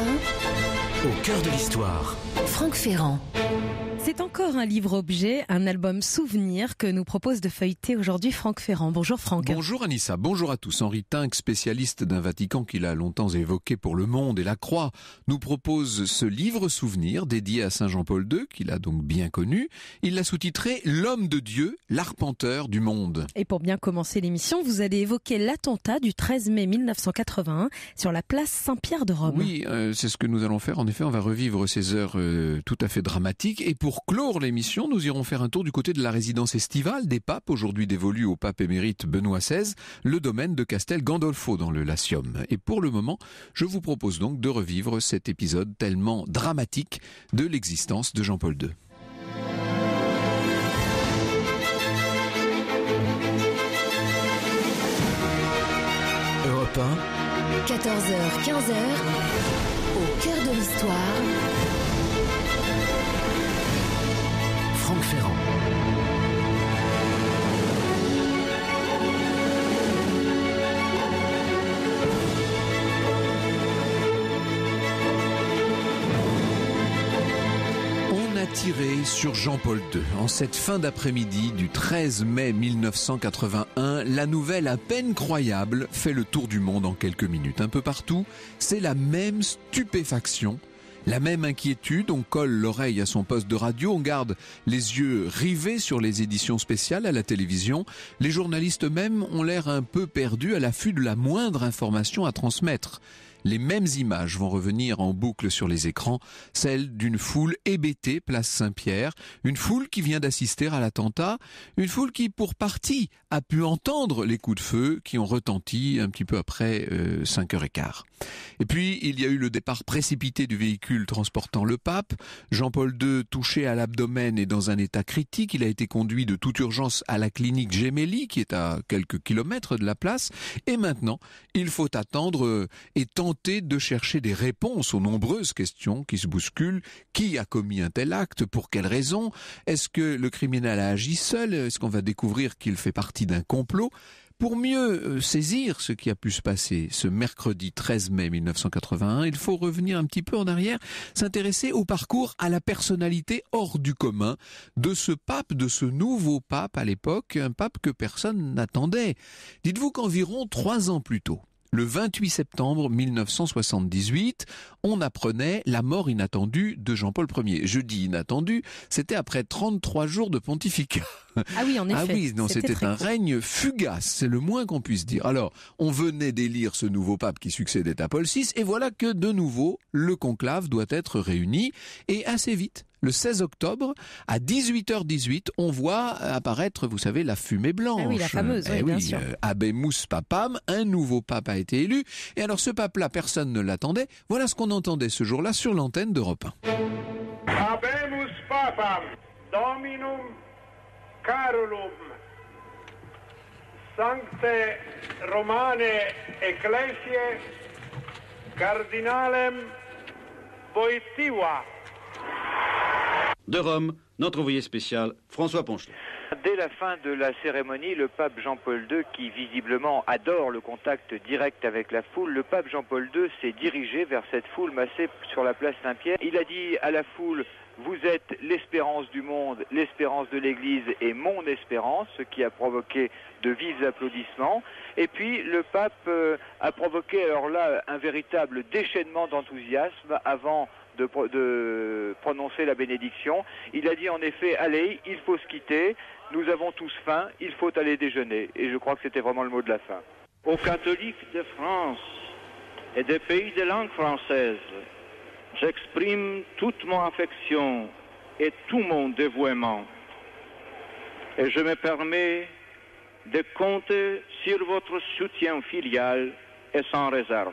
嗯。Au cœur de l'histoire. Franck Ferrand. C'est encore un livre-objet, un album souvenir que nous propose de feuilleter aujourd'hui Franck Ferrand. Bonjour Franck. Bonjour Anissa, bonjour à tous. Henri Tinck, spécialiste d'un Vatican qu'il a longtemps évoqué pour Le Monde et la Croix, nous propose ce livre souvenir dédié à Saint Jean-Paul II, qu'il a donc bien connu. Il l'a sous-titré L'homme de Dieu, l'arpenteur du monde. Et pour bien commencer l'émission, vous allez évoquer l'attentat du 13 mai 1981 sur la place Saint-Pierre de Rome. Oui, euh, c'est ce que nous allons faire en effet on va revivre ces heures euh, tout à fait dramatiques. Et pour clore l'émission, nous irons faire un tour du côté de la résidence estivale des papes, aujourd'hui dévolue au pape émérite Benoît XVI, le domaine de Castel Gandolfo dans le Latium. Et pour le moment, je vous propose donc de revivre cet épisode tellement dramatique de l'existence de Jean-Paul II. Europe 14h, 15h cœur de l'histoire. Franck Ferrand. sur Jean-Paul II. En cette fin d'après-midi du 13 mai 1981, la nouvelle à peine croyable fait le tour du monde en quelques minutes. Un peu partout, c'est la même stupéfaction la même inquiétude, on colle l'oreille à son poste de radio, on garde les yeux rivés sur les éditions spéciales à la télévision. Les journalistes eux-mêmes ont l'air un peu perdus à l'affût de la moindre information à transmettre. Les mêmes images vont revenir en boucle sur les écrans, celles d'une foule hébétée place Saint-Pierre, une foule qui vient d'assister à l'attentat, une foule qui pour partie a pu entendre les coups de feu qui ont retenti un petit peu après 5h15. Euh, et puis il y a eu le départ précipité du véhicule transportant le pape, Jean-Paul II touché à l'abdomen et dans un état critique, il a été conduit de toute urgence à la clinique Gemelli qui est à quelques kilomètres de la place et maintenant il faut attendre euh, et tenter de chercher des réponses aux nombreuses questions qui se bousculent. Qui a commis un tel acte Pour quelle raison Est-ce que le criminel a agi seul Est-ce qu'on va découvrir qu'il fait partie d'un complot pour mieux euh, saisir ce qui a pu se passer ce mercredi 13 mai 1981, il faut revenir un petit peu en arrière, s'intéresser au parcours, à la personnalité hors du commun de ce pape, de ce nouveau pape à l'époque, un pape que personne n'attendait. Dites-vous qu'environ trois ans plus tôt, le 28 septembre 1978, on apprenait la mort inattendue de Jean-Paul Ier. Je dis inattendue, c'était après 33 jours de pontificat. Ah oui, en ah effet. Ah oui, non, c'était un règne fugace, c'est le moins qu'on puisse dire. Alors, on venait d'élire ce nouveau pape qui succédait à Paul VI, et voilà que de nouveau, le conclave doit être réuni, et assez vite le 16 octobre, à 18h18, on voit apparaître, vous savez, la fumée blanche. Ah oui, la fameuse, eh oui, bien euh, Abemus papam, un nouveau pape a été élu. Et alors ce pape-là, personne ne l'attendait. Voilà ce qu'on entendait ce jour-là sur l'antenne d'Europe 1. Abemus papam, dominum carolum, sancte romane ecclesiae, cardinalem voitiva. De Rome, notre envoyé spécial, François Ponchelet. Dès la fin de la cérémonie, le pape Jean-Paul II, qui visiblement adore le contact direct avec la foule, le pape Jean-Paul II s'est dirigé vers cette foule massée sur la place Saint-Pierre. Il a dit à la foule vous êtes l'espérance du monde, l'espérance de l'Église et mon espérance, ce qui a provoqué de vifs applaudissements. Et puis le pape euh, a provoqué alors là un véritable déchaînement d'enthousiasme avant de, prononcer la bénédiction. Il a dit en effet, allez, il faut se quitter, nous avons tous faim, il faut aller déjeuner. Et je crois que c'était vraiment le mot de la fin. Aux catholiques de France et des pays de langue française, j'exprime toute mon affection et tout mon dévouement. Et je me permets de compter sur votre soutien filial et sans réserve.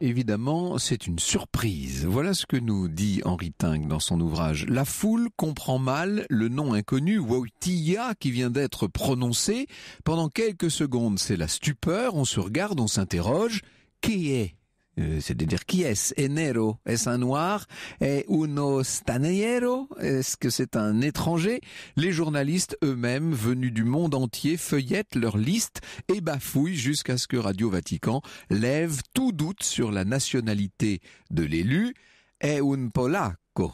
Évidemment, c'est une surprise. Voilà ce que nous dit Henri Ting dans son ouvrage. La foule comprend mal le nom inconnu Wautia qui vient d'être prononcé. Pendant quelques secondes, c'est la stupeur, on se regarde, on s'interroge. Qui est euh, c'est-à-dire qui est-ce Enero, est-ce un noir uno est-ce que c'est un étranger Les journalistes eux-mêmes, venus du monde entier, feuillettent leur liste et bafouillent jusqu'à ce que Radio Vatican lève tout doute sur la nationalité de l'élu. est un polaco,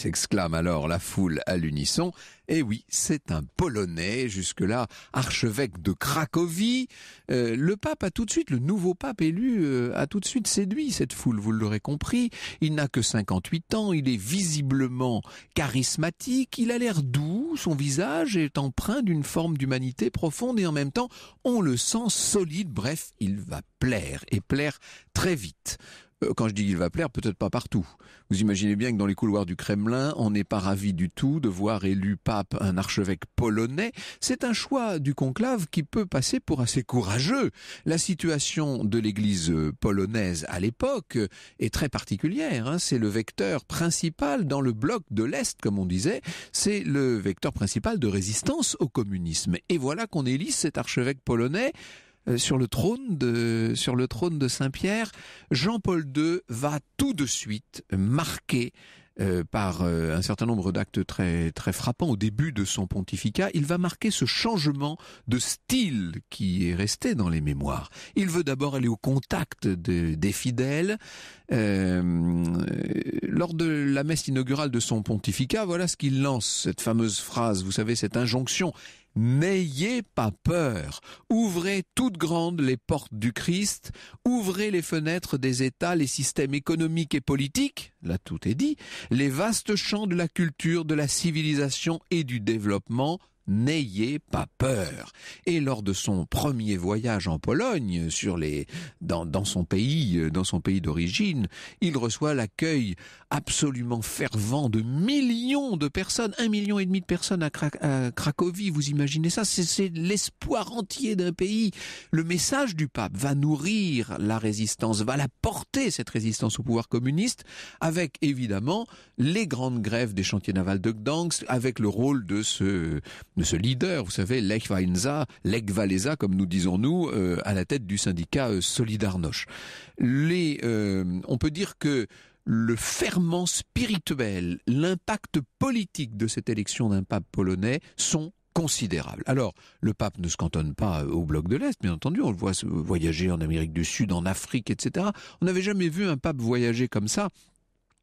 s'exclame alors la foule à l'unisson. Eh oui, c'est un Polonais, jusque-là archevêque de Cracovie. Euh, le pape a tout de suite, le nouveau pape élu, euh, a tout de suite séduit cette foule, vous l'aurez compris. Il n'a que 58 ans, il est visiblement charismatique, il a l'air doux, son visage est empreint d'une forme d'humanité profonde et en même temps, on le sent solide. Bref, il va plaire et plaire très vite. Euh, quand je dis qu'il va plaire, peut-être pas partout. Vous imaginez bien que dans les couloirs du Kremlin, on n'est pas ravi du tout de voir élu pape un archevêque polonais. C'est un choix du conclave qui peut passer pour assez courageux. La situation de l'Église euh, polonaise à l'époque euh, est très particulière. Hein. C'est le vecteur principal dans le bloc de l'Est, comme on disait. C'est le vecteur principal de résistance au communisme. Et voilà qu'on élise cet archevêque polonais euh, sur le trône de, sur le trône de Saint-Pierre, Jean-Paul II va tout de suite marquer euh, par euh, un certain nombre d'actes très très frappants au début de son pontificat, il va marquer ce changement de style qui est resté dans les mémoires. Il veut d'abord aller au contact des fidèles. lors de la messe inaugurale de son pontificat, voilà ce qu'il lance cette fameuse phrase, vous savez cette injonction N'ayez pas peur. Ouvrez toutes grandes les portes du Christ, ouvrez les fenêtres des États, les systèmes économiques et politiques, là tout est dit, les vastes champs de la culture, de la civilisation et du développement, N'ayez pas peur. Et lors de son premier voyage en Pologne, sur les, dans, dans son pays, euh, dans son pays d'origine, il reçoit l'accueil absolument fervent de millions de personnes, un million et demi de personnes à, à Cracovie. Vous imaginez ça C'est l'espoir entier d'un pays. Le message du pape va nourrir la résistance, va la porter cette résistance au pouvoir communiste, avec évidemment les grandes grèves des chantiers navals de Gdansk, avec le rôle de ce de ce leader, vous savez, Lech Wałęsa, Lech Walesa, comme nous disons nous, euh, à la tête du syndicat euh, Solidarność. Les, euh, on peut dire que le ferment spirituel, l'impact politique de cette élection d'un pape polonais sont considérables. Alors, le pape ne se cantonne pas au bloc de l'Est, bien entendu, on le voit voyager en Amérique du Sud, en Afrique, etc. On n'avait jamais vu un pape voyager comme ça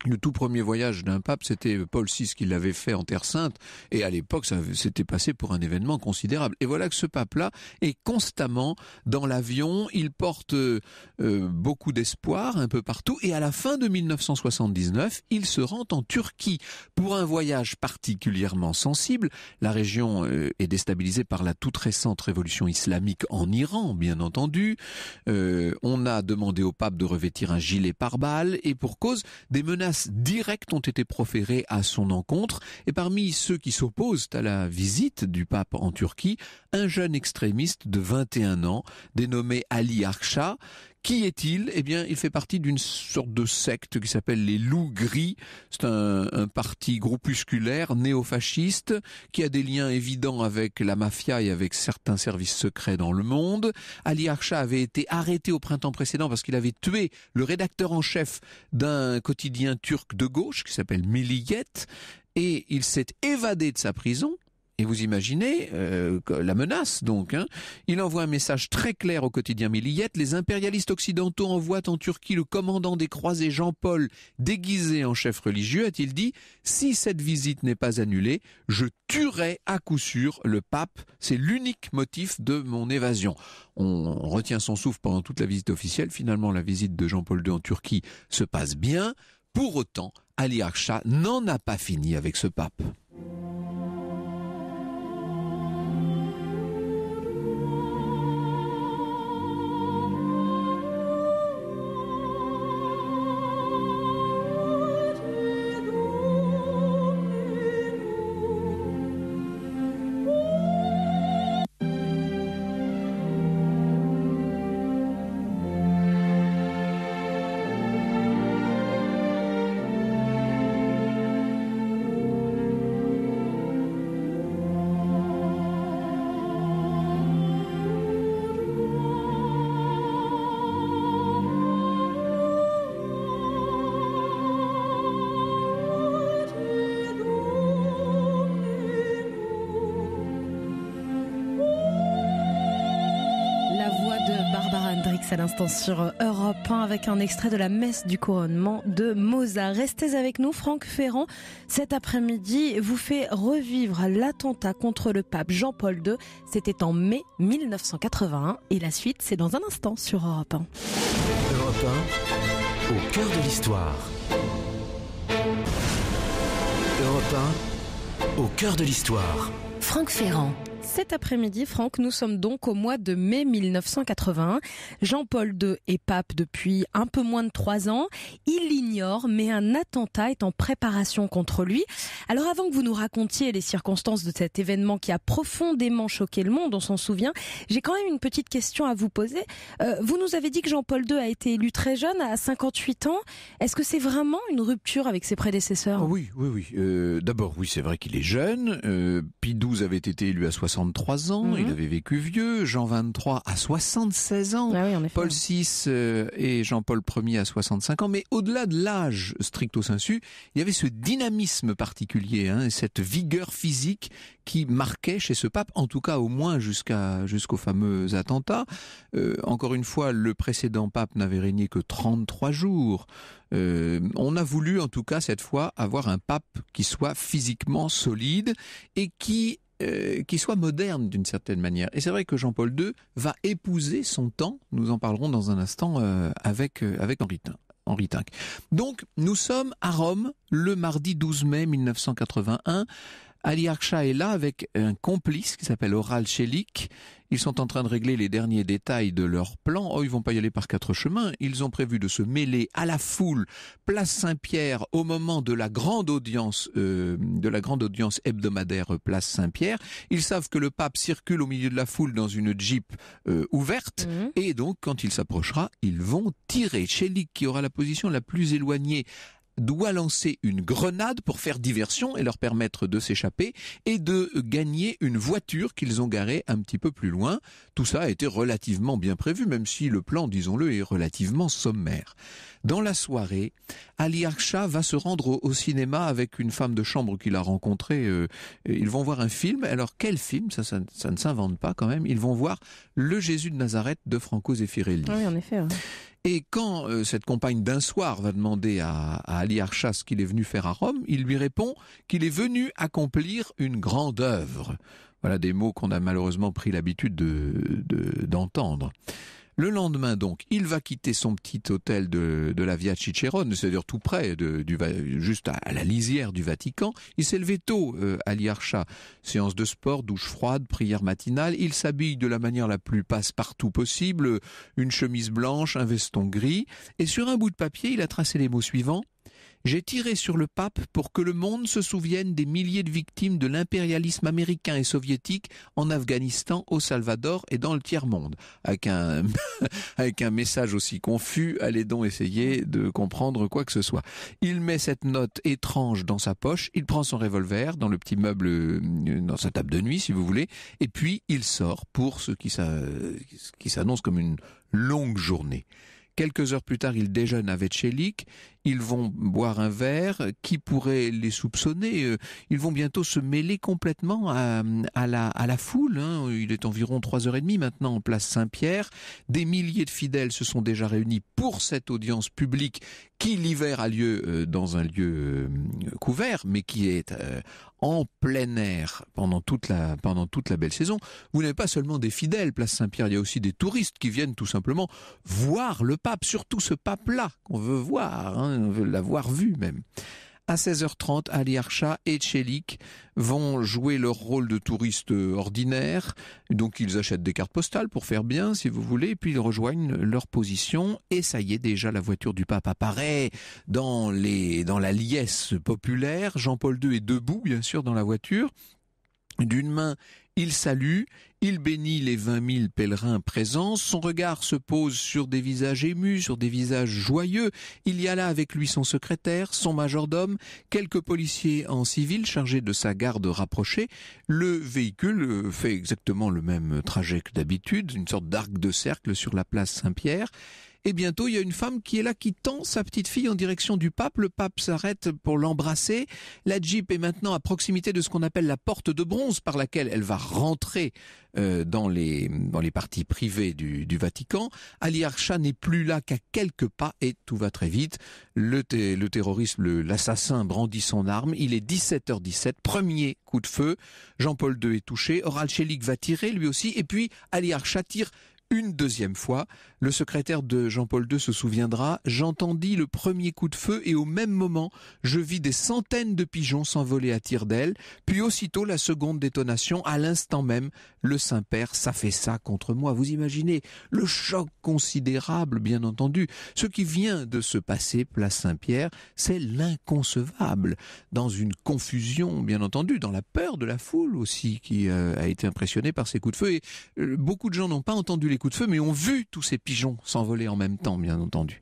le tout premier voyage d'un pape, c'était Paul VI qui l'avait fait en Terre Sainte, et à l'époque, ça s'était passé pour un événement considérable. Et voilà que ce pape-là est constamment dans l'avion, il porte euh, euh, beaucoup d'espoir un peu partout, et à la fin de 1979, il se rend en Turquie pour un voyage particulièrement sensible. La région euh, est déstabilisée par la toute récente révolution islamique en Iran, bien entendu. on a demandé au pape de revêtir un gilet pare-balles, et pour cause des menaces menaces directes ont été proférées à son encontre, et parmi ceux qui s'opposent à la visite du pape en Turquie, un jeune extrémiste de 21 ans, dénommé Ali Archa, qui est-il Eh bien, il fait partie d'une sorte de secte qui s'appelle les Loups Gris. C'est un, parti groupusculaire néofasciste qui a des liens évidents avec la mafia et avec certains services secrets dans le monde. Ali Archa avait été arrêté au printemps précédent parce qu'il avait tué le rédacteur en chef d'un quotidien turc de gauche qui s'appelle Milliyet et il s'est évadé de sa prison et vous imaginez euh, la menace, donc. Hein. Il envoie un message très clair au quotidien milliette Les impérialistes occidentaux envoient en Turquie le commandant des croisés Jean-Paul, déguisé en chef religieux, a-t-il dit. Si cette visite n'est pas annulée, je tuerai à coup sûr le pape. C'est l'unique motif de mon évasion. On retient son souffle pendant toute la visite officielle. Finalement, la visite de Jean-Paul II en Turquie se passe bien. Pour autant, Ali Archa n'en a pas fini avec ce pape. à l'instant sur Europe 1 avec un extrait de la messe du couronnement de Mozart. Restez avec nous, Franck Ferrand, cet après-midi vous fait revivre l'attentat contre le pape Jean-Paul II. C'était en mai 1981 et la suite c'est dans un instant sur Europe 1. Europe 1, au cœur de l'histoire. Europe 1, au cœur de l'histoire. Franck Ferrand. Cet après-midi, Franck, nous sommes donc au mois de mai 1981. Jean-Paul II est pape depuis un peu moins de trois ans. Il l'ignore, mais un attentat est en préparation contre lui. Alors avant que vous nous racontiez les circonstances de cet événement qui a profondément choqué le monde, on s'en souvient, j'ai quand même une petite question à vous poser. Euh, vous nous avez dit que Jean-Paul II a été élu très jeune, à 58 ans. Est-ce que c'est vraiment une rupture avec ses prédécesseurs ah Oui, oui, oui. Euh, d'abord, oui, c'est vrai qu'il est jeune. Euh, Pie XII avait été élu à 60 63 ans, il mhm. avait vécu vieux, Jean 23 à 76 ans, ah Paul VI euh, et Jean-Paul Ier à 65 ans, mais au-delà de l'âge stricto sensu, il y avait ce dynamisme particulier, hein, cette vigueur physique qui marquait chez ce pape, en tout cas au moins jusqu'à jusqu'aux fameux attentat. Euh, encore une fois, le précédent pape n'avait régné que 33 jours. Euh, on a voulu en tout cas cette fois avoir un pape qui soit physiquement solide et qui euh, qui soit moderne d'une certaine manière. Et c'est vrai que Jean-Paul II va épouser son temps, nous en parlerons dans un instant euh, avec, euh, avec Henri, Henri Tinck. Donc nous sommes à Rome le mardi 12 mai 1981. Ali Archa est là avec un complice qui s'appelle Oral Chelik. Ils sont en train de régler les derniers détails de leur plan. Oh, ils vont pas y aller par quatre chemins. Ils ont prévu de se mêler à la foule, place Saint-Pierre, au moment de la grande audience, euh, de la grande audience hebdomadaire euh, place Saint-Pierre. Ils savent que le pape circule au milieu de la foule dans une jeep euh, ouverte, mhm. et donc quand il s'approchera, ils vont tirer. Chelik qui aura la position la plus éloignée doit lancer une grenade pour faire diversion et leur permettre de s'échapper et de gagner une voiture qu'ils ont garée un petit peu plus loin. Tout ça a été relativement bien prévu, même si le plan, disons-le, est relativement sommaire. Dans la soirée, Ali Archa va se rendre au, cinéma avec une femme de chambre qu'il a rencontrée. Euh, ils vont voir un film. Alors quel film ça, ne s'invente pas quand même. Ils vont voir Le Jésus de Nazareth de Franco Zeffirelli. Ah oui, en effet. Et quand euh, cette compagne d'un soir va demander à, Ali Archas ce qu'il est venu faire à Rome, il lui répond qu'il est venu accomplir une grande œuvre. Voilà des mots qu'on a malheureusement pris l'habitude d'entendre. Le lendemain, donc, il va quitter son petit hôtel de, de la Via Cicerone, c'est-à-dire tout près, de, du, juste à, la lisière du Vatican. Il s'est levé tôt euh, à l'Iarcha. Séance de sport, douche froide, prière matinale. Il s'habille de la manière la plus passe-partout possible, une chemise blanche, un veston gris. Et sur un bout de papier, il a tracé les mots suivants. J'ai tiré sur le pape pour que le monde se souvienne des milliers de victimes de l'impérialisme américain et soviétique en Afghanistan, au Salvador et dans le tiers-monde. Avec un, avec un message aussi confus, allez donc essayer de comprendre quoi que ce soit. Il met cette note étrange dans sa poche, il prend son revolver dans le petit meuble, euh, dans sa table de nuit si vous voulez, et puis il sort pour ce qui s'annonce comme une longue journée. Quelques heures plus tard, il déjeune avec Chelik, ils vont boire un verre, qui pourrait les soupçonner euh? Ils vont bientôt se mêler complètement à, la, à la foule. Hein. Il est environ 3h30 maintenant en place Saint-Pierre. Des milliers de fidèles se sont déjà réunis pour cette audience publique qui l'hiver a lieu euh, dans un lieu euh, couvert, mais qui est en plein air pendant toute la, pendant toute la belle saison. Vous n'avez pas seulement des fidèles, place Saint-Pierre, il y a aussi des touristes qui viennent tout simplement voir le pape, surtout ce pape-là qu'on veut voir. Hein l'avoir vu même. À 16h30, Ali Archa et Tchelik vont jouer leur rôle de touristes ordinaires. Donc ils achètent des cartes postales pour faire bien, si vous voulez, puis ils rejoignent leur position. Et ça y est, déjà la voiture du pape apparaît dans les, dans la liesse populaire. Jean-Paul II est debout, bien sûr, dans la voiture. D'une main, il salue il bénit les vingt mille pèlerins présents, son regard se pose sur des visages émus, sur des visages joyeux, il y a là avec lui son secrétaire, son majordome, quelques policiers en civil chargés de sa garde rapprochée, le véhicule euh, fait exactement le même trajet que d'habitude, une sorte d'arc de cercle sur la place Saint-Pierre, et bientôt, il y a une femme qui est là, qui tend sa petite fille en direction du pape. Le pape s'arrête pour l'embrasser. La Jeep est maintenant à proximité de ce qu'on appelle la porte de bronze par laquelle elle va rentrer euh, dans, les, dans les parties privées du, Vatican. Ali Archa n'est plus là qu'à quelques pas et tout va très vite. Le, le terroriste, l'assassin brandit son arme. Il est 17h17, premier coup de feu. Jean-Paul II est touché. Oral va tirer lui aussi. Et puis Ali Archa tire une deuxième fois. Le secrétaire de Jean-Paul II se souviendra, j'entendis le premier coup de feu et au même moment, je vis des centaines de pigeons s'envoler à tire d'aile, puis aussitôt la seconde détonation, à l'instant même, le Saint-Père s'affaissa contre moi. Vous imaginez le choc considérable, bien entendu. Ce qui vient de se passer, place Saint-Pierre, c'est l'inconcevable. Dans une confusion, bien entendu, dans la peur de la foule aussi, qui euh, a été impressionnée par ces coups de feu. Et euh, beaucoup de gens n'ont pas entendu les coups de feu, mais ont vu tous ces pigeons s'envoler en même temps, bien entendu.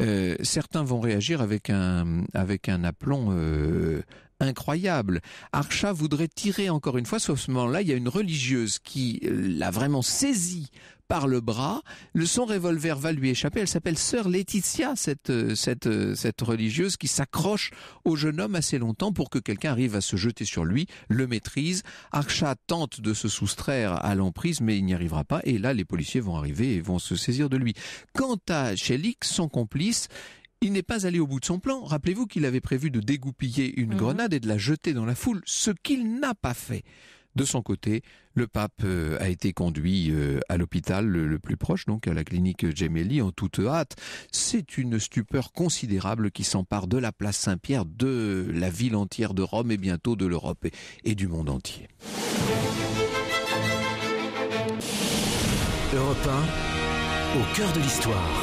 Euh, certains vont réagir avec un, avec un aplomb euh, incroyable. Archa voudrait tirer encore une fois, sauf ce moment-là, il y a une religieuse qui euh, l'a vraiment saisi par le bras. Le son revolver va lui échapper. Elle s'appelle Sœur Laetitia, cette, euh, euh, cette, religieuse qui s'accroche au jeune homme assez longtemps pour que quelqu'un arrive à se jeter sur lui, le maîtrise. Archa tente de se soustraire à l'emprise, mais il n'y arrivera pas. Et là, les policiers vont arriver et vont se saisir de lui. Quant à Chelik, son complice, il n'est pas allé au bout de son plan. Rappelez-vous qu'il avait prévu de dégoupiller une mhm. grenade et de la jeter dans la foule, ce qu'il n'a pas fait. De son côté, le pape euh, a été conduit euh, à l'hôpital le plus proche, donc à la clinique Gemelli, en toute hâte. C'est une stupeur considérable qui s'empare de la place Saint-Pierre, de la ville entière de Rome et bientôt de l'Europe et du monde entier. Europe au cœur de l'histoire.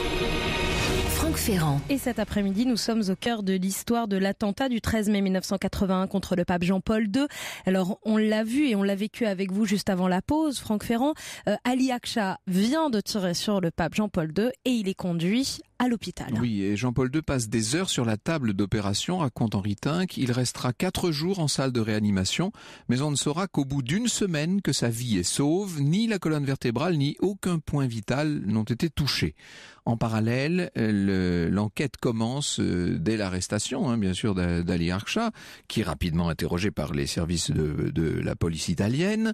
Et cet après-midi, nous sommes au cœur de l'histoire de l'attentat du 13 mai 1981 contre le pape Jean-Paul II. Alors, on l'a vu et on l'a vécu avec vous juste avant la pause, Franck Ferrand. Euh, Ali Aksha vient de tirer sur le pape Jean-Paul II et il est conduit à l'hôpital. Oui, et Jean-Paul II passe des heures sur la table d'opération, raconte Henri Tinck. Il restera quatre jours en salle de réanimation, mais on ne saura qu'au bout d'une semaine que sa vie est sauve. Ni la colonne vertébrale, ni aucun point vital n'ont été touchés. En parallèle, l'enquête commence euh, dès l'arrestation, hein, bien sûr, d'Ali Archa, qui est rapidement interrogé par les services de, la police italienne.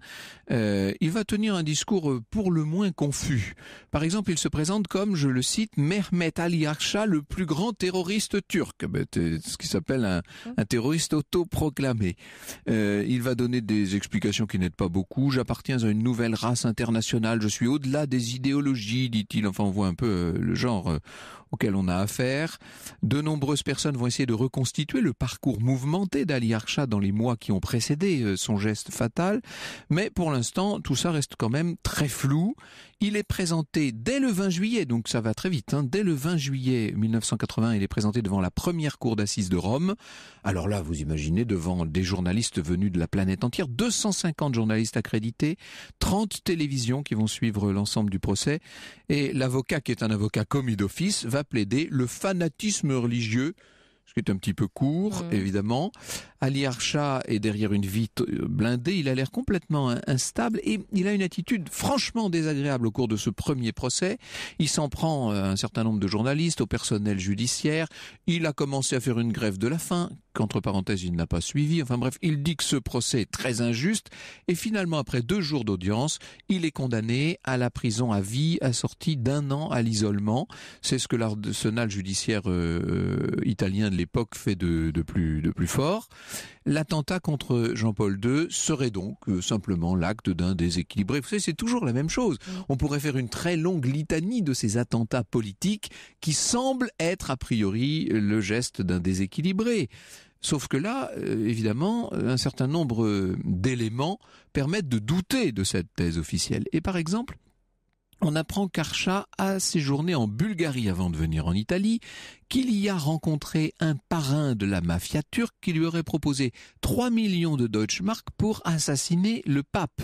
Euh, il va tenir un discours euh, pour le moins confus. Par exemple, il se présente comme, je le cite, Mehmet Ali Archa, le plus grand terroriste turc, ben, ce qui s'appelle un, terroriste autoproclamé. Euh, il va donner des explications qui n'aident pas beaucoup. J'appartiens à une nouvelle race internationale, je suis au-delà des idéologies, dit-il. Enfin, on voit un peu euh, le genre euh, auquel on a affaire. De nombreuses personnes vont essayer de reconstituer le parcours mouvementé d'Ali Archa dans les mois qui ont précédé son geste fatal, mais pour l'instant, tout ça reste quand même très flou. Il est présenté dès le 20 juillet, donc ça va très vite, hein. dès le 20 juillet 1980, il est présenté devant la première cour d'assises de Rome. Alors là, vous imaginez, devant des journalistes venus de la planète entière, 250 journalistes accrédités, 30 télévisions qui vont suivre l'ensemble du procès, et l'avocat qui est un avocat commis d'office va plaider le fanatisme religieux un petit peu court, mm. évidemment. Ali Archa est derrière une vitre euh, blindée. Il a l'air complètement instable et il a une attitude franchement désagréable au cours de ce premier procès. Il s'en prend à euh, un certain nombre de journalistes, au personnel judiciaire. Il a commencé à faire une grève de la faim qu'entre parenthèses il n'a pas suivi. Enfin bref, il dit que ce procès est très injuste et finalement après deux jours d'audience, il est condamné à la prison à vie assortie d'un an à l'isolement. C'est ce que l'arsenal judiciaire euh, italien de l'époque fait de, plus, de plus fort. L'attentat contre Jean-Paul II serait donc euh, simplement l'acte d'un déséquilibré. Vous savez, c'est toujours la même chose. On pourrait faire une très longue litanie de ces attentats politiques qui semblent être a priori le geste d'un déséquilibré. Sauf que là, euh, évidemment, euh, un certain nombre euh, d'éléments permettent de douter de cette thèse officielle. Et par exemple, on apprend qu'Archa a séjourné en Bulgarie avant de venir en Italie, qu'il y a rencontré un parrain de la mafia turque qui lui aurait proposé 3 millions de Deutschmark pour assassiner le pape.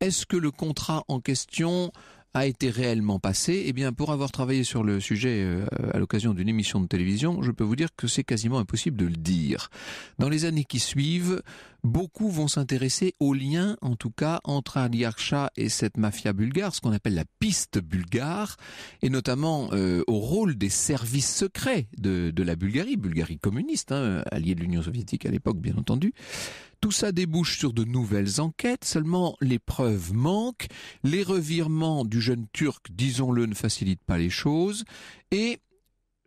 Est-ce que le contrat en question a été réellement passé, eh bien, pour avoir travaillé sur le sujet euh, à l'occasion d'une émission de télévision, je peux vous dire que c'est quasiment impossible de le dire. Dans les années qui suivent, beaucoup vont s'intéresser aux lien, en tout cas, entre Archa et cette mafia bulgare, ce qu'on appelle la piste bulgare, et notamment euh, au rôle des services secrets de, la Bulgarie, Bulgarie communiste, hein, alliée de l'Union soviétique à l'époque, bien entendu. Tout ça débouche sur de nouvelles enquêtes, seulement les preuves manquent, les revirements du jeune Turc, disons-le, ne facilitent pas les choses, et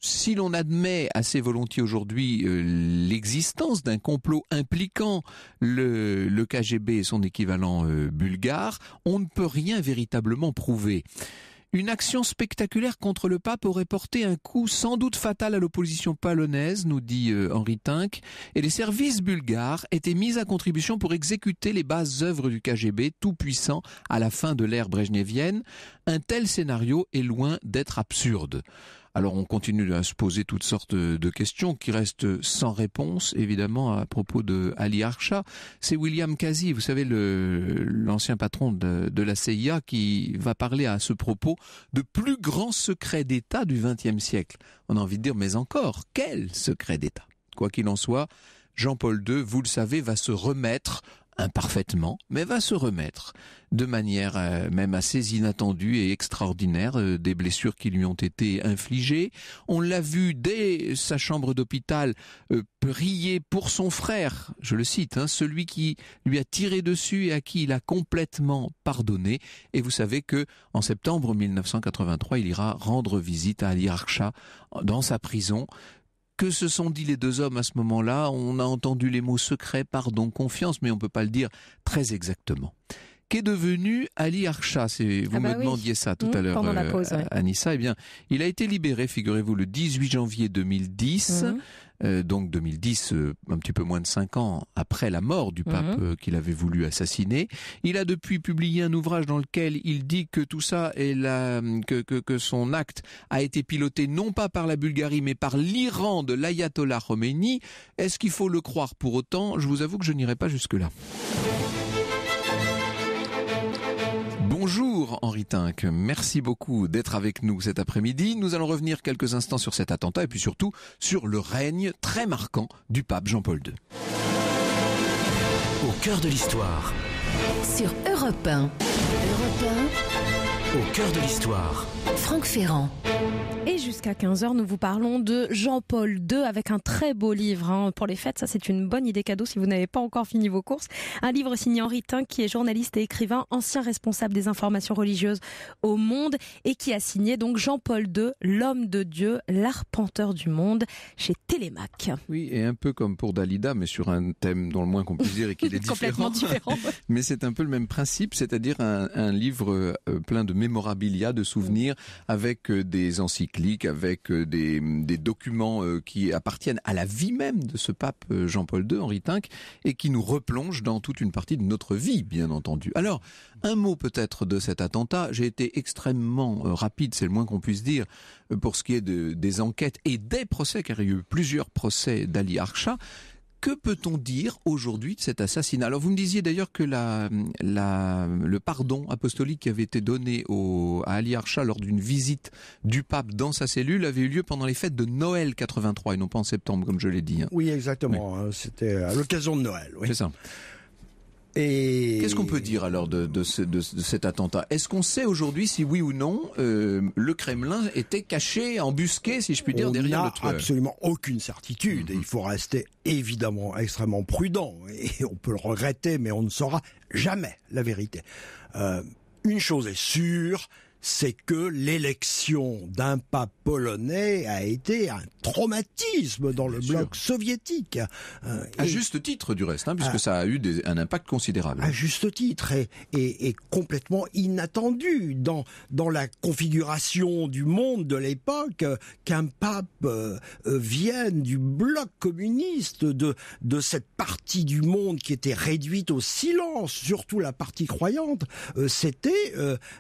si l'on admet assez volontiers aujourd'hui euh, l'existence d'un complot impliquant le, KGB et son équivalent euh, bulgare, on ne peut rien véritablement prouver. Une action spectaculaire contre le pape aurait porté un coup sans doute fatal à l'opposition polonaise, nous dit euh, Henri Tinck, et les services bulgares étaient mis à contribution pour exécuter les bases œuvres du KGB tout puissant à la fin de l'ère brejnevienne. Un tel scénario est loin d'être absurde. Alors on continue à se poser toutes sortes de questions qui restent sans réponse, évidemment, à propos de Ali Archa. C'est William Casey, vous savez, l'ancien patron de, la CIA, qui va parler à ce propos de plus grands secrets d'État du XXe siècle. On a envie de dire, mais encore, quel secret d'État Quoi qu'il en soit, Jean-Paul II, vous le savez, va se remettre imparfaitement, mais va se remettre de manière euh, même assez inattendue et extraordinaire euh, des blessures qui lui ont été infligées. On l'a vu dès sa chambre d'hôpital euh, prier pour son frère, je le cite, hein, celui qui lui a tiré dessus et à qui il a complètement pardonné. Et vous savez que en septembre 1983, il ira rendre visite à Ali Archa dans sa prison que se sont dit les deux hommes à ce moment-là On a entendu les mots secrets, pardon, confiance, mais on ne peut pas le dire très exactement. Qu'est devenu Ali Archa vous ah bah me demandiez ça tout à mmh, l'heure, euh, Anissa. Eh bien, il a été libéré, figurez-vous, le 18 janvier 2010. Euh, donc 2010, euh, un petit peu moins de cinq ans après la mort du pape mhm. euh, qu'il avait voulu assassiner. Il a depuis publié un ouvrage dans lequel il dit que tout ça est la, que, que, que son acte a été piloté non pas par la Bulgarie mais par l'Iran de l'ayatollah Khomeini. Est-ce qu'il faut le croire pour autant Je vous avoue que je n'irai pas jusque-là. Bonjour Henri Tinc, merci beaucoup d'être avec nous cet après-midi. Nous allons revenir quelques instants sur cet attentat et puis surtout sur le règne très marquant du pape Jean-Paul II. Au cœur de l'histoire. Sur Europe 1. Au cœur de l'histoire. Franck Ferrand. Et jusqu'à 15h, nous vous parlons de Jean-Paul II avec un très beau livre hein. pour les fêtes. Ça, c'est une bonne idée cadeau si vous n'avez pas encore fini vos courses. Un livre signé Henri Tin, qui est journaliste et écrivain, ancien responsable des informations religieuses au Monde et qui a signé donc Jean-Paul II, l'homme de Dieu, l'arpenteur du monde chez Télémac. Oui, et un peu comme pour Dalida, mais sur un thème dont le moins qu'on puisse dire est qu'il est différent. Complètement différent. mais c'est un peu le même principe, c'est-à-dire un, un livre euh, plein de mémorabilia de souvenirs avec euh, des encycliques, avec euh, des, documents euh, qui appartiennent à la vie même de ce pape Jean-Paul II, Henri V, et qui nous replongent dans toute une partie de notre vie, bien entendu. Alors, un mot peut-être de cet attentat. J'ai été extrêmement rapide, c'est le moins qu'on puisse dire, pour ce qui est des enquêtes et des procès, car il y a eu plusieurs procès d'Ali Archa que peut-on dire aujourd'hui de cet assassinat Alors vous me disiez d'ailleurs que la, la, le pardon apostolique qui avait été donné à Ali Archa lors d'une visite du pape dans sa cellule avait eu lieu pendant les fêtes de Noël 83 et non pas en septembre comme je l'ai dit. Hein. Oui exactement, hein. c'était à l'occasion de Noël. Oui. ça. Et... Qu'est-ce qu'on peut dire alors de, cet attentat Est-ce qu'on sait aujourd'hui si oui ou non euh, le Kremlin était caché, embusqué, si je puis dire, derrière le n'a Absolument aucune certitude. Mhm. il faut rester évidemment extrêmement prudent et on peut le regretter, mais on ne saura jamais la vérité. Euh, une chose est sûre, c'est que l'élection d'un pape polonais a été un traumatisme dans le bloc soviétique. Euh, à juste titre du reste, hein, puisque ah. ça a eu un impact considérable. À juste titre et, complètement inattendu dans, dans la configuration du monde de l'époque qu'un pape euh, euh, vienne du bloc communiste, de, de cette partie du monde qui était réduite au silence, surtout la partie croyante, c'était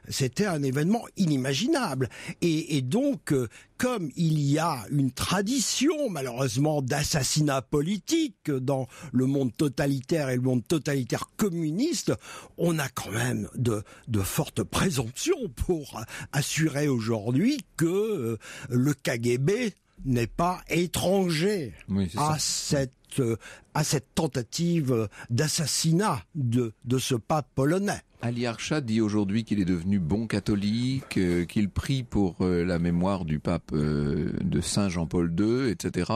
c'était un événement inimaginable. Et, donc, euh, comme il y a une tradition, malheureusement, d'assassinat politique dans le monde totalitaire et le monde totalitaire communiste, on a quand même de, fortes présomptions pour assurer aujourd'hui que euh, le KGB n'est pas étranger euh, à cette tentative d'assassinat de ce pape polonais. Ali Archa dit aujourd'hui qu'il est devenu bon catholique, euh, qu'il prie pour euh, la mémoire du pape euh, de Saint Jean-Paul II, etc.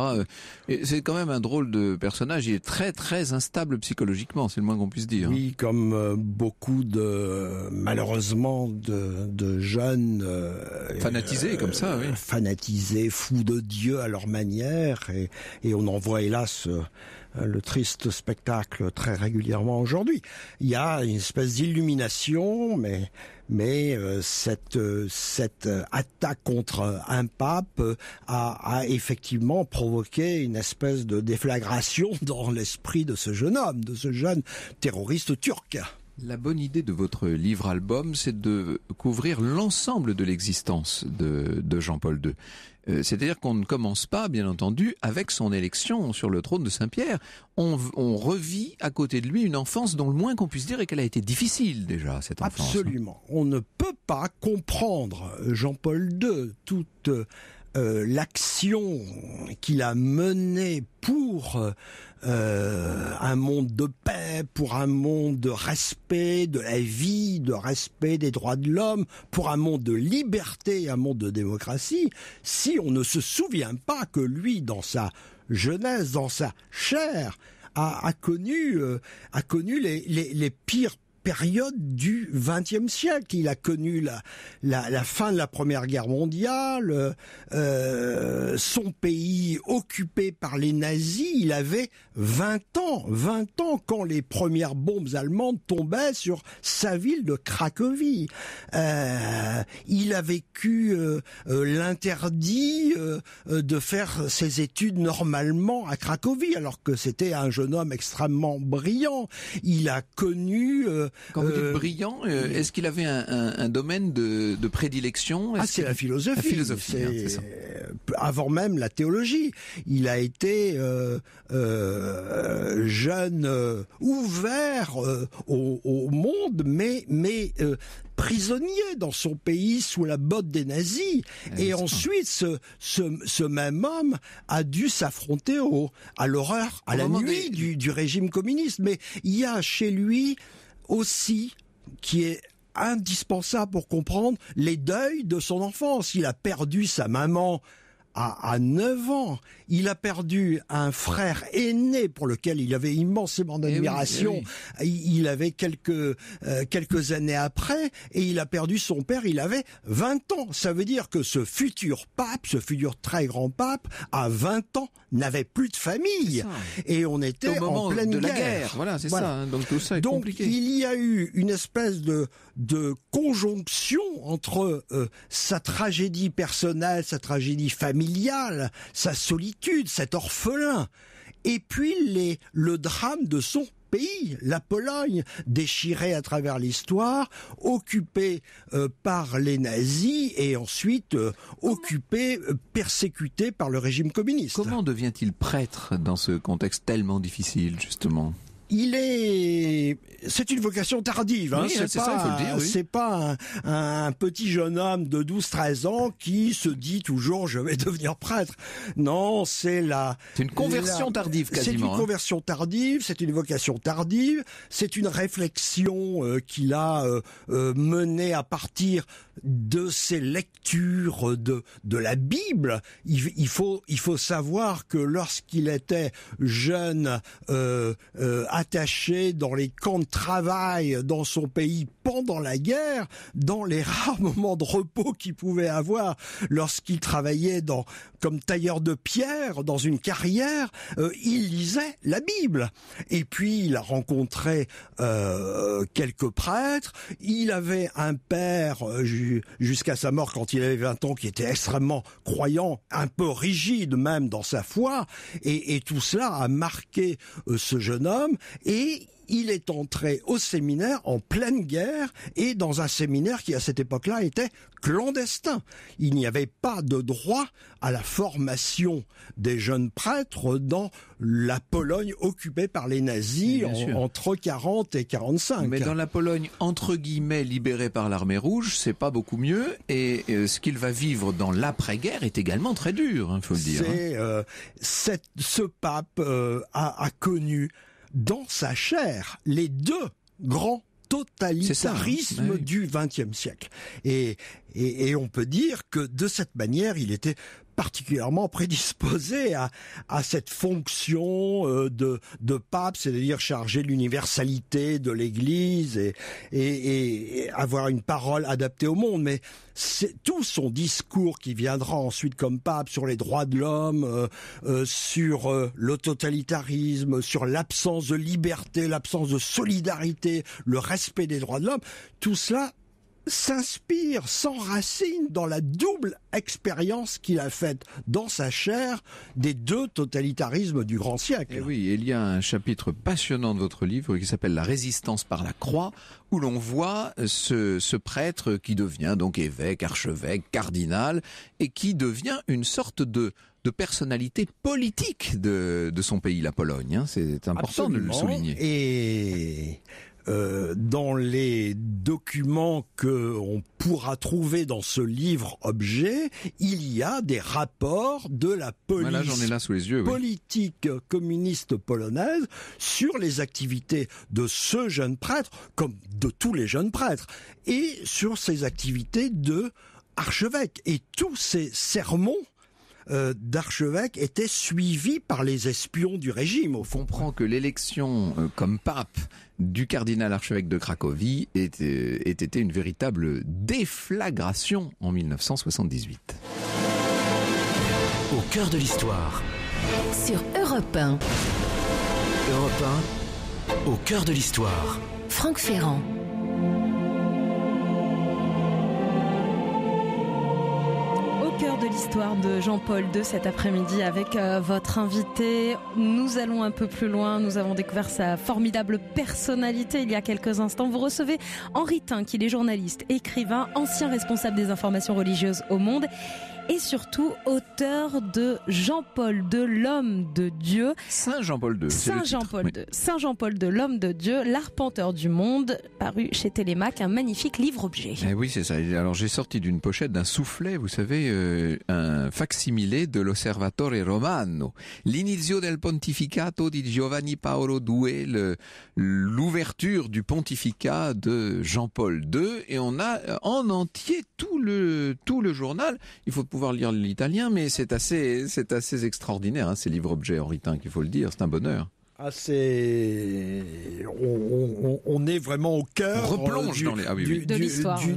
Et c'est quand même un drôle de personnage. Il est très très instable psychologiquement, c'est le moins qu'on puisse dire. Oui, comme beaucoup de malheureusement de, jeunes fanatisés comme ça, oui. fanatisés, fous de Dieu à leur manière, et, et on en voit hélas euh, le triste spectacle très régulièrement aujourd'hui. Il y a une espèce d'illumination, mais mais euh, cette euh, cette attaque contre un pape a, effectivement provoqué une espèce de déflagration dans l'esprit de ce jeune homme, de ce jeune terroriste turc. La bonne idée de votre livre-album, c'est de couvrir l'ensemble de l'existence de, de Jean-Paul II. Euh, c'est-à-dire qu'on ne commence pas, bien entendu, avec son élection sur le trône de Saint-Pierre. On, on, revit à côté de lui une enfance dont le moins qu'on puisse dire est qu'elle a été difficile déjà, cette enfance. Hein. Absolument. On ne peut pas comprendre euh, Jean-Paul II, toute euh, euh, l'action qu'il a menée pour euh, un monde de paix, pour un monde de respect de la vie, de respect des droits de l'homme, pour un monde de liberté, un monde de démocratie, si on ne se souvient pas que lui, dans sa jeunesse, dans sa chair, a, connu, euh, a connu les, les pires période du XXe siècle. Il a connu la, la, la, fin de la Première Guerre mondiale, euh, son pays occupé par les nazis. Il avait 20 ans, 20 ans quand les premières bombes allemandes tombaient sur sa ville de Cracovie. Euh, il a vécu euh, euh, l'interdit euh, de faire ses études normalement à Cracovie, alors que c'était un jeune homme extrêmement brillant. Il a connu quand vous euh, brillant, euh, est-ce qu'il avait un, domaine de, prédilection Ah, c'est la philosophie. Hein, euh, avant même la théologie. Il a été jeune, ouvert au, monde, mais prisonnier dans son pays sous la botte des nazis. et ensuite, ce, même homme a dû s'affronter à l'horreur, à la nuit du, du, régime communiste. Mais il y a chez lui aussi qui est indispensable pour comprendre les deuils de son enfance. Il a perdu sa maman à, à 9 ans, il a perdu un frère aîné pour lequel il avait immensément eh d'admiration. Eh il avait quelques euh, quelques années après et il a perdu son père, il avait 20 ans. Ça veut dire que ce futur pape, ce futur très grand pape à 20 ans n'avait plus de famille et on était en pleine guerre. Voilà, c'est ça. Hein. Donc tout Donc, il y a eu une espèce de de conjonction entre euh, sa tragédie personnelle, sa tragédie familiale sa solitude, cet orphelin, et puis le drame de son pays, la Pologne, déchirée à travers l'histoire, occupée euh, par les nazis et ensuite euh, occupée, euh, persécutée par le régime communiste. Comment devient-il prêtre dans ce contexte tellement difficile, justement il est, c'est une vocation tardive. Hein. Oui, c'est pas, pas un, petit jeune homme de 12-13 ans qui se dit toujours je vais devenir prêtre. Non, c'est la. C'est une conversion tardive quasiment. C'est une hein. conversion tardive, c'est une vocation tardive, c'est une réflexion euh, qu'il a euh, euh, menée à partir de ses lectures de de la Bible. Il, il faut il faut savoir que lorsqu'il était jeune attaché dans les camps de travail dans son pays pendant la guerre, dans les rares moments de repos qu'il pouvait avoir lorsqu'il travaillait comme tailleur de pierre dans une carrière, euh, il lisait la Bible. Et puis il a rencontré euh, quelques prêtres, il avait un père euh, jusqu'à sa mort quand il avait 20 ans qui était extrêmement croyant, un peu rigide même dans sa foi, et tout cela a marqué ce jeune homme et il est entré au séminaire en pleine guerre et dans un séminaire qui à cette époque-là était clandestin. Il n'y avait pas de droit à la formation des jeunes prêtres dans la Pologne occupée par les nazis entre 40 et 45. Mais dans la Pologne entre guillemets libérée par l'armée rouge, c'est pas beaucoup mieux et euh, ce qu'il va vivre dans l'après-guerre est également très dur, il hein, faut le dire. Hein. C'est euh, ce pape euh, a connu dans sa chair les deux grands totalitarismes bah du XXe siècle. et, et, on peut dire que de cette manière, il était particulièrement prédisposé à, à cette fonction euh, de, de pape, c'est-à-dire chargé de l'universalité de l'Église et, et, avoir une parole adaptée au monde. Mais c'est tout son discours qui viendra ensuite comme pape sur les droits de l'homme, euh, euh, sur le totalitarisme, sur l'absence de liberté, l'absence de solidarité, le respect des droits de l'homme, tout cela s'inspire, s'enracine dans la double expérience qu'il a faite dans sa chair des deux totalitarismes du grand siècle. Eh et oui, il y a un chapitre passionnant de votre livre qui s'appelle La résistance par la croix, où l'on voit ce, prêtre qui devient donc évêque, archevêque, cardinal, et qui devient une sorte de personnalité politique de, son pays, la Pologne. Hein. C'est important de le souligner. Euh, dans les documents que on pourra trouver dans ce livre objet, il y a des rapports de la politique communiste polonaise sur les activités de ce jeune prêtre, comme de tous les jeunes prêtres, et sur ses activités de archevêque. Et tous ces sermons euh, d'archevêque était suivi par les espions du régime. Au fond. On comprend que l'élection euh, comme pape du cardinal archevêque de Cracovie euh, ait été une véritable déflagration en 1978. Au cœur de l'histoire. Sur Europe 1. Europe 1, au cœur de l'histoire. Franck Ferrand. de l'histoire de Jean-Paul II cet après-midi avec euh, votre invité. Nous allons un peu plus loin. Nous avons découvert sa formidable personnalité il y a quelques instants. Vous recevez Henri Tin, qui est journaliste, écrivain, ancien responsable des informations religieuses au Monde et surtout auteur de Jean-Paul de l'homme de Dieu. Saint Jean-Paul II. Saint Jean-Paul II. Saint Jean-Paul de l'homme de Dieu, l'arpenteur du monde, paru chez Télémaque, un magnifique livre-objet. Eh oui, c'est ça. Alors j'ai sorti d'une pochette d'un soufflet, vous savez, euh, un facsimilé de l'Osservatore Romano, l'inizio del pontificato di Giovanni Paolo II, l'ouverture du pontificat de Jean-Paul II, et on a euh, en entier tout le tout le journal. Il faut pouvoir lire l'italien, mais c'est assez, c'est assez extraordinaire, hein, ces livres-objets, italien qu'il faut le dire, c'est un bonheur assez. Ah, on, est vraiment au cœur.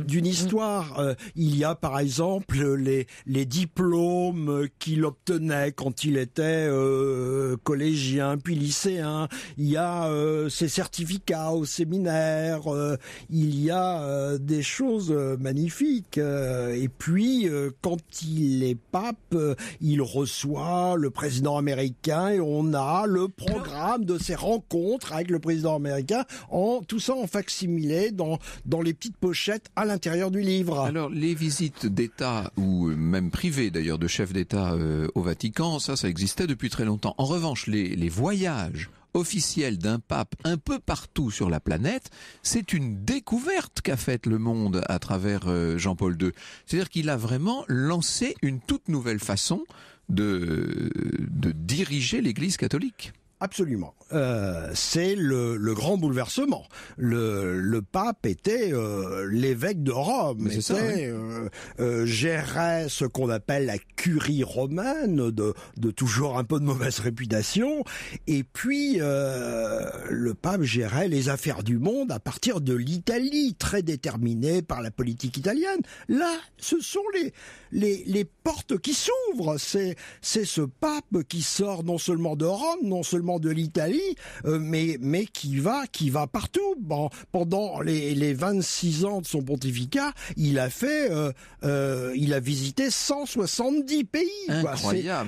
D'une histoire. Euh, il y a par exemple les, les diplômes qu'il obtenait quand il était euh, collégien, puis lycéen. Il y a euh, ses certificats au séminaire. Euh, il y a des choses magnifiques. et puis, quand il est pape, il reçoit le président américain et on a le programme de ses rencontres avec le président américain, en tout ça en facsimilé dans, dans les petites pochettes à l'intérieur du livre. Alors les visites d'État ou même privées d'ailleurs de chefs d'État euh, au Vatican, ça ça existait depuis très longtemps. En revanche, les, les voyages officiels d'un pape un peu partout sur la planète, c'est une découverte qu'a faite le monde à travers euh, Jean-Paul II. C'est-à-dire qu'il a vraiment lancé une toute nouvelle façon de, de diriger l'Église catholique. Absolument. Euh, c'est le, le, grand bouleversement. Le, le pape était euh, l'évêque de Rome, ça, euh, euh, gérait ce qu'on appelle la curie romaine, de, de, toujours un peu de mauvaise réputation, et puis euh, le pape gérait les affaires du monde à partir de l'Italie, très déterminée par la politique italienne. Là, ce sont les, les, les portes qui s'ouvrent, c'est ce pape qui sort non seulement de Rome, non seulement de l'Italie, euh, mais, mais qui va, qui va partout. Bon, pendant les, les 26 ans de son pontificat, il a fait, euh, euh, il a visité 170 pays.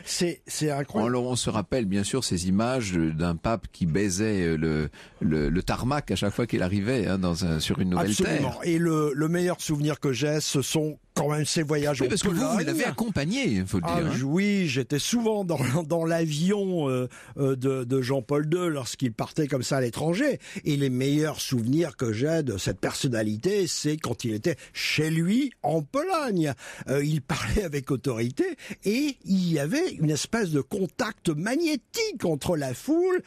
C'est, c'est incroyable. Alors on se rappelle bien sûr ces images d'un pape qui baisait le, le, tarmac à chaque fois qu'il arrivait hein, dans un, sur une nouvelle terre. Absolument. Et le, le meilleur souvenir que j'ai, ce sont même voyages. Oui, parce que vous, vous l'avez accompagné, faut le ah, dire. Hein. Oui, j'étais souvent dans, l'avion euh, euh, de, Jean-Paul II lorsqu'il partait comme ça à l'étranger. Et les meilleurs souvenirs que j'ai de cette personnalité, c'est quand il était chez lui en Pologne. Euh, il parlait avec autorité et il y avait une espèce de contact magnétique entre la foule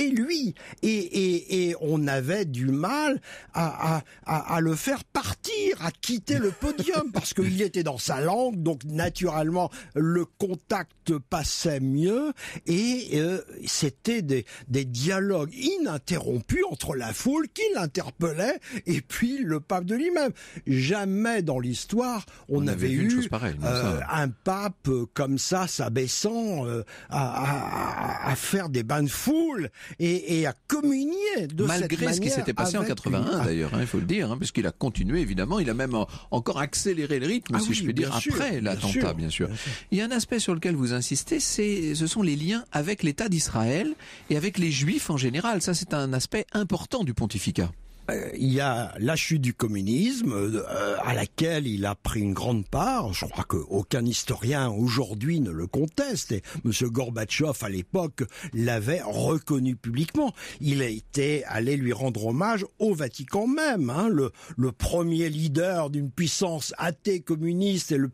et lui. Et, et, on avait du mal à, à, à, le faire partir, à quitter le podium, parce qu'il était dans sa langue, donc naturellement le contact passait mieux, et euh, c'était des, des dialogues ininterrompus entre la foule qui l'interpellait et puis le pape de lui-même. Jamais dans l'histoire on, n'avait avait, eu euh, un pape comme ça s'abaissant euh, à, à, à, faire des bains de foule et, et à communier de Malgré cette manière. Malgré ce qui s'était passé en 81 d'ailleurs, hein, il faut le dire, hein, puisqu'il a continué évidemment, il a même encore accéléré le rythme, ah si je peux dire, après l'attentat bien, bien, sûr. Il y a un aspect sur lequel vous insistez, c'est ce sont les liens avec l'État d'Israël et avec les Juifs en général. Ça c'est un aspect important du pontificat. Euh, il y a la chute du communisme euh, à laquelle il a pris une grande part. Je crois qu'aucun historien aujourd'hui ne le conteste. Et M. Gorbatchev, à l'époque, l'avait reconnu publiquement. Il a été allé lui rendre hommage au Vatican même, hein. le, premier leader d'une puissance athée communiste et le,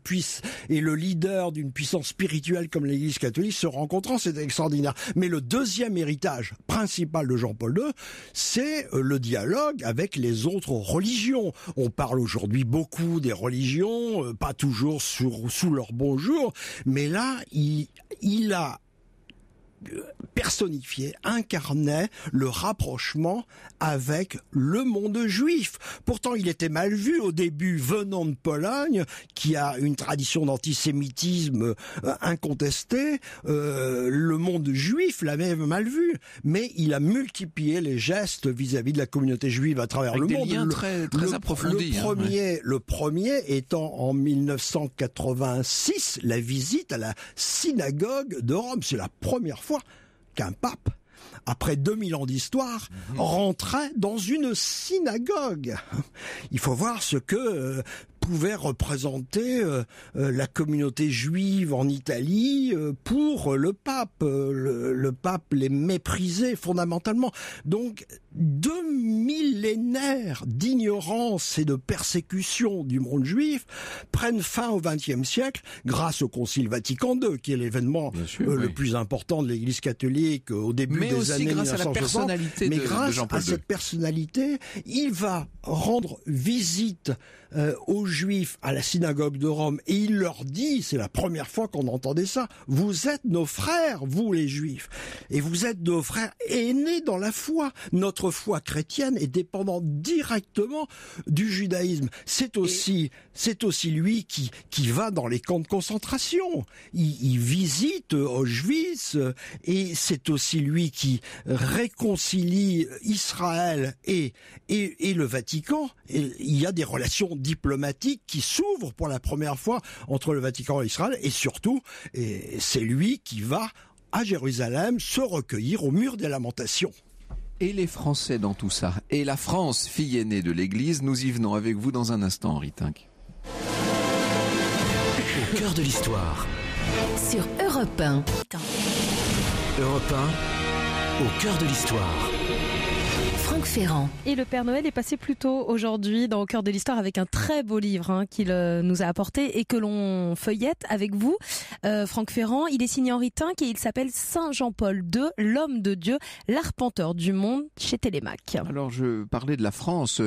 et le leader d'une puissance spirituelle comme l'Église catholique se rencontrant, c'est extraordinaire. Mais le deuxième héritage principal de Jean-Paul II, c'est euh, le dialogue avec les autres religions. On parle aujourd'hui beaucoup des religions, euh, pas toujours sous leur bonjour, mais là, il a personnifié, incarnait le rapprochement avec le monde juif. Pourtant, il était mal vu au début, venant de Pologne, qui a une tradition d'antisémitisme euh, incontestée. Euh, le monde juif l'avait mal vu, mais il a multiplié les gestes vis-à-vis de la communauté juive à travers le monde. Le, hein, premier, le premier étant en 1986 la visite à la synagogue de Rome. C'est la première fois fois qu'un pape, après 2000 ans d'histoire, mhm. rentrait dans une synagogue. Il faut voir ce que euh, pouvait représenter euh, euh, la communauté juive en Italie pour le pape. Le, le, pape les méprisait fondamentalement. Donc deux millénaires d'ignorance et de persécution du monde juif prennent fin au XXe siècle grâce au Concile Vatican II, qui est l'événement euh, le plus important de l'Église catholique au début des aussi années grâce mais grâce à cette personnalité, il va rendre visite euh, aux Juifs à la synagogue de Rome et il leur dit, c'est la première fois qu'on entendait ça, vous êtes nos frères, vous les Juifs, et vous êtes nos frères aînés dans la foi. Notre foi chrétienne et dépendant directement du judaïsme. C'est aussi, c'est aussi lui qui, va dans les camps de concentration. Il, visite Auschwitz euh, et c'est aussi lui qui réconcilie Israël et, et, le Vatican. il y a des relations diplomatiques qui s'ouvrent pour la première fois entre le Vatican et Israël et surtout, c'est lui qui va à Jérusalem se recueillir au mur des lamentations et les Français dans tout ça Et la France, fille aînée de l'Église, nous y venons avec vous dans un instant, Henri Tinck. Au cœur de l'histoire. Sur Europe 1. Europe au cœur de l'histoire. Franck Ferrand. Et le Père Noël est passé plus tôt aujourd'hui dans Au cœur de l'histoire avec un très beau livre hein, qu'il euh, nous a apporté et que l'on feuillette avec vous. Euh, Franck Ferrand, il est signé Henri Tinck et il s'appelle Saint Jean-Paul II, l'homme de Dieu, l'arpenteur du monde chez Télémaque. Alors je parlais de la France.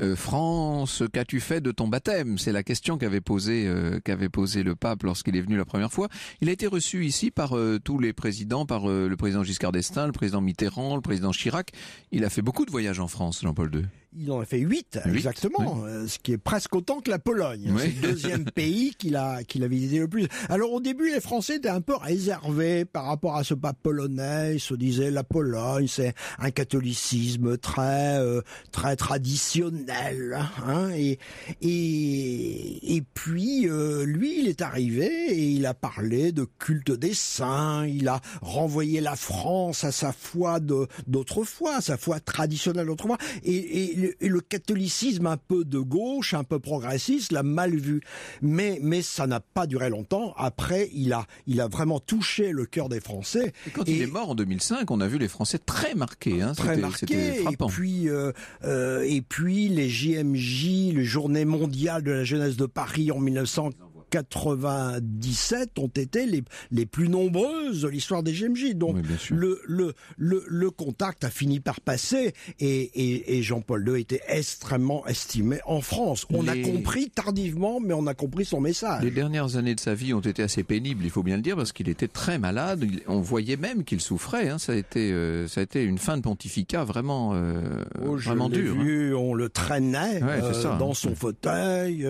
Euh, France, qu'as-tu fait de ton baptême C'est la question qu'avait posée qu'avait posé le pape lorsqu'il est venu la première fois. Il a été reçu ici par tous les présidents, par le président Giscard d'Estaing, le président Mitterrand, le président Chirac. Il a fait beaucoup de voyage en France, Jean-Paul II il en a fait 8, exactement, euh, ce qui est presque autant que la Pologne. Hein. C'est le deuxième pays qu'il a, qu'il a visité le plus. Alors au début, les Français étaient un peu réservés par rapport à ce pape polonais. Ils se disaient la Pologne, c'est un catholicisme très, euh, très traditionnel. Hein et, et, et puis, euh, lui, il est arrivé et il a parlé de culte des saints. Il a renvoyé la France à sa foi d'autrefois, sa foi traditionnelle d'autrefois. et, et et, le catholicisme un peu de gauche, un peu progressiste, l'a mal vu. Mais, mais ça n'a pas duré longtemps. Après, il a, il a vraiment touché le cœur des Français. Et quand il est mort en 2005, on a vu les Français très marqués. Hein. très marqués. Et puis, euh, euh, et puis les JMJ, les Journées mondiales de la jeunesse de Paris en 1900. 97 ont été les, les plus nombreuses de l'histoire des GMJ. Donc le, le, le, contact a fini par passer et, et, et Jean-Paul II était extrêmement estimé en France. On a compris tardivement, mais on a compris son message. Les dernières années de sa vie ont été assez pénibles, il faut bien le dire, parce qu'il était très malade. On voyait même qu'il souffrait. Hein. Ça, a été, euh, ça a été une fin de pontificat vraiment, euh, oh, vraiment dure. Hein. On le traînait euh, dans son fauteuil.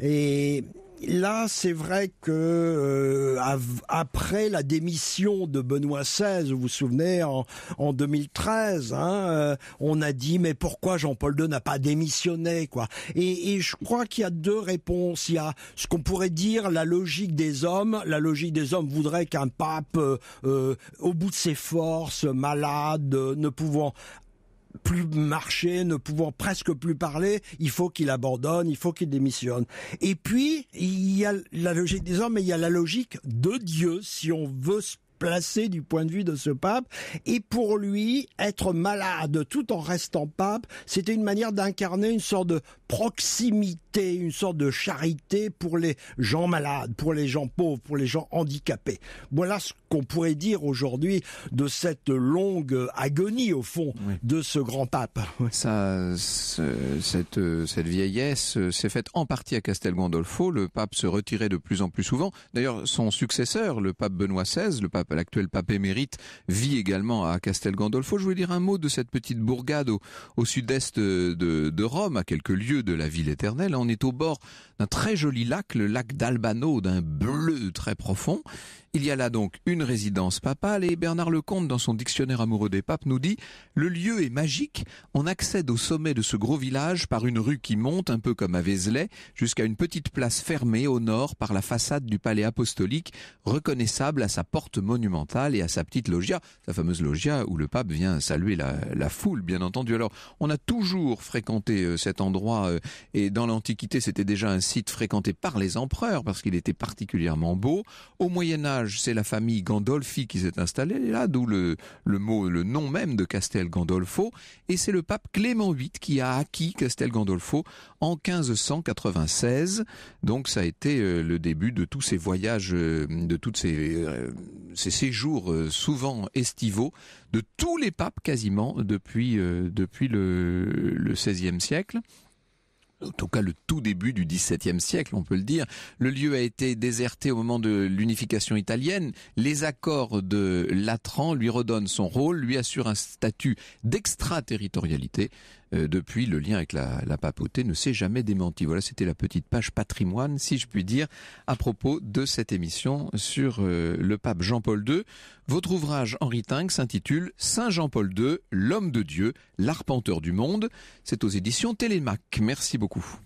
et là, c'est vrai que euh, après la démission de Benoît XVI, vous vous souvenez, en, en 2013, hein, euh, on a dit mais pourquoi Jean-Paul II n'a pas démissionné quoi et, je crois qu'il y a deux réponses. Il y a ce qu'on pourrait dire la logique des hommes. La logique des hommes voudrait qu'un pape, euh, au bout de ses forces, malade, ne pouvant plus marcher, ne pouvant presque plus parler, il faut qu'il abandonne, il faut qu'il démissionne. Et puis, il y a la logique des hommes, mais il y a la logique de Dieu, si on veut placé du point de vue de ce pape. Et pour lui, être malade tout en restant pape, c'était une manière d'incarner une sorte de proximité, une sorte de charité pour les gens malades, pour les gens pauvres, pour les gens handicapés. Voilà ce qu'on pourrait dire aujourd'hui de cette longue agonie, au fond, de ce grand pape. Ça, cette, cette vieillesse s'est faite en partie à Castel Gandolfo. Le pape se retirait de plus en plus souvent. D'ailleurs, son successeur, le pape Benoît XVI, le pape l'actuel pape émérite, vit également à Castel Gandolfo. Je voulais dire un mot de cette petite bourgade au, sud-est de, Rome, à quelques lieues de la ville éternelle. On est au bord d'un très joli lac, le lac d'Albano, d'un bleu très profond. Il y a là donc une résidence papale et Bernard Lecomte, dans son dictionnaire amoureux des papes, nous dit le lieu est magique. On accède au sommet de ce gros village par une rue qui monte, un peu comme à Vézelay, jusqu'à une petite place fermée au nord par la façade du palais apostolique, reconnaissable à sa porte monumentale et à sa petite loggia, sa fameuse loggia où le pape vient saluer la, foule, bien entendu. Alors, on a toujours fréquenté euh, cet endroit euh, et dans l'Antiquité, c'était déjà un site fréquenté par les empereurs parce qu'il était particulièrement beau. Au Moyen Âge, c'est la famille Gandolfi qui s'est installée là, d'où le, le mot, le nom même de Castel Gandolfo. Et c'est le pape Clément VIII qui a acquis Castel Gandolfo en 1596. Donc, ça a été euh, le début de tous ces voyages, de toutes ces ces séjours euh, souvent estivaux de tous les papes quasiment depuis, euh, le, le XVIe siècle en tout cas le tout début du XVIIe siècle, on peut le dire. Le lieu a été déserté au moment de l'unification italienne. Les accords de Latran lui redonnent son rôle, lui assurent un statut d'extraterritorialité. Euh, depuis, le lien avec la, papauté ne s'est jamais démenti. Voilà, c'était la petite page patrimoine, si je puis dire, à propos de cette émission sur euh, le pape Jean-Paul II. Votre ouvrage, Henri Ting s'intitule Saint Jean-Paul II, l'homme de Dieu, l'arpenteur du monde. C'est aux éditions Télémac. Merci beaucoup.